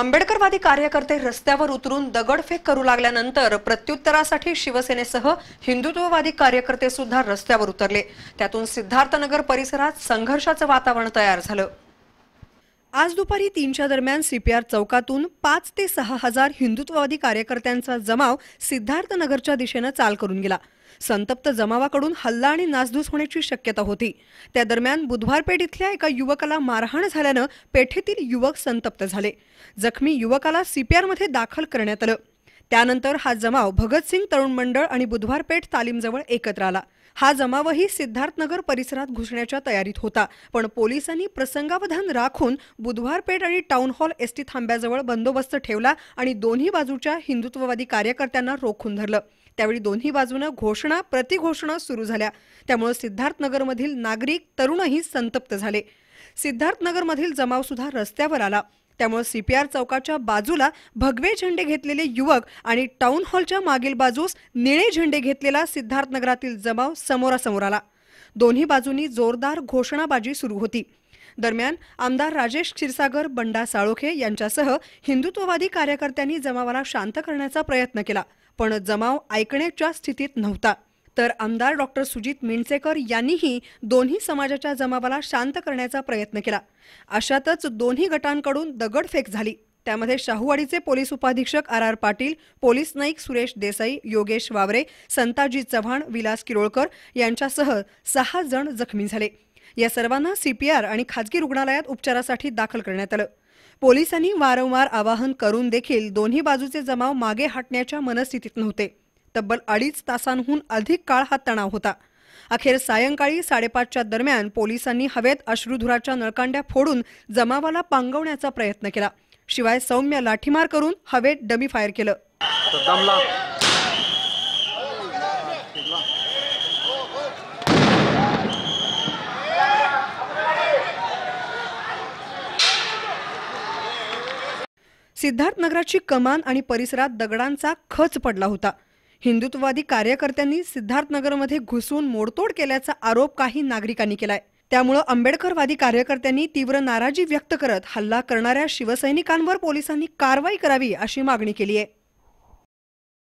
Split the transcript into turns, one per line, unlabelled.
आंबेडकरवादी कार्यकर्ते रस्त्यावर उतरून दगडफेक करू लागल्यानंतर प्रत्युत्तरासाठी शिवसेनेसह हिंदुत्ववादी कार्यकर्ते सुद्धा रस्त्यावर उतरले त्यातून सिद्धार्थनगर परिसरात संघर्षाचं वातावरण तयार झालं आज दुपारी तीनच्या दरम्यान सीपीआर चौकातून पाच ते सहा हजार हिंदुत्ववादी कार्यकर्त्यांचा जमाव सिद्धार्थनगरच्या दिशेनं चाल करून गेला संतप्त जमावाकडून हल्ला आणि नासधूस होण्याची शक्यता होती त्या दरम्यान बुधवार पेठ इथल्या एका युवकाला मारहाण झाल्यानं पेठेतील युवक संतप्त झाले जखमी युवकाला मध्ये दाखल करण्यात आलं त्यानंतर हा जमाव भगतसिंग तरुण मंडळ आणि बुधवार पेठ तालीमजवळ एकत्र आला हा जमावही सिद्धार्थनगर परिसरात घुसण्याच्या तयारीत होता पण पोलिसांनी प्रसंगावधान राखून बुधवारपेठ आणि टाउन हॉल एसटी थांब्याजवळ बंदोबस्त ठेवला आणि दोन्ही बाजूच्या हिंदुत्ववादी कार्यकर्त्यांना रोखून धरलं त्यावेळी दोन्ही बाजूनं घोषणा प्रतिघोषणा सुरू झाल्या त्यामुळे सिद्धार्थनगरमधील नागरिक तरुणही संतप्त झाले सिद्धार्थनगरमधील सुद्धा रस्त्यावर आला त्यामुळे सीपीआर चौकाच्या बाजूला भगवे झेंडे घेतलेले युवक आणि टाउन हॉलच्या मागील बाजूस निळे झेंडे घेतलेला सिद्धार्थनगरातील जमाव समोरासमोर आला दोन्ही बाजूंनी जोरदार घोषणाबाजी सुरू होती दरम्यान आमदार राजेश क्षीरसागर बंडा साळोखे यांच्यासह हिंदुत्ववादी कार्यकर्त्यांनी जमावाला शांत करण्याचा प्रयत्न केला पण जमाव ऐकण्याच्या स्थितीत नव्हता तर आमदार डॉक्टर सुजित मिणसेकर यांनीही दोन्ही समाजाच्या जमावाला शांत करण्याचा प्रयत्न केला अशातच दोन्ही गटांकडून दगडफेक झाली त्यामध्ये शाहूवाडीचे पोलीस उपाधीक्षक R R Patil police Naik Suresh Desai Yogesh Waware Santaji Chavan Vilas Kirolkar यांच्यासह सहा जण जखमी झाले या सर्वांना सीपीआर आणि खाजगी रुग्णालयात उपचारासाठी दाखल करण्यात आलं पोलिसांनी वारंवार आवाहन करून देखील दोन्ही बाजूचे जमाव मागे हटण्याच्या मनस्थितीत नव्हते तब्बल अडीच तासांहून अधिक काळ हा तणाव होता अखेर सायंकाळी साडेपाचच्या दरम्यान पोलिसांनी हवेत अश्रुधुराच्या नळकांड्या फोडून जमावाला पांगवण्याचा प्रयत्न केला शिवाय सौम्य लाठीमार करून हवेत डमी फायर केलं सिद्धार्थनगराची कमान आणि परिसरात दगडांचा खच पडला होता हिंदुत्ववादी कार्यकर्त्यांनी सिद्धार्थनगरमध्ये घुसून मोडतोड केल्याचा आरोप काही नागरिकांनी केलाय त्यामुळं आंबेडकरवादी कार्यकर्त्यांनी तीव्र नाराजी व्यक्त करत हल्ला करणाऱ्या शिवसैनिकांवर पोलिसांनी कारवाई करावी अशी मागणी केली आहे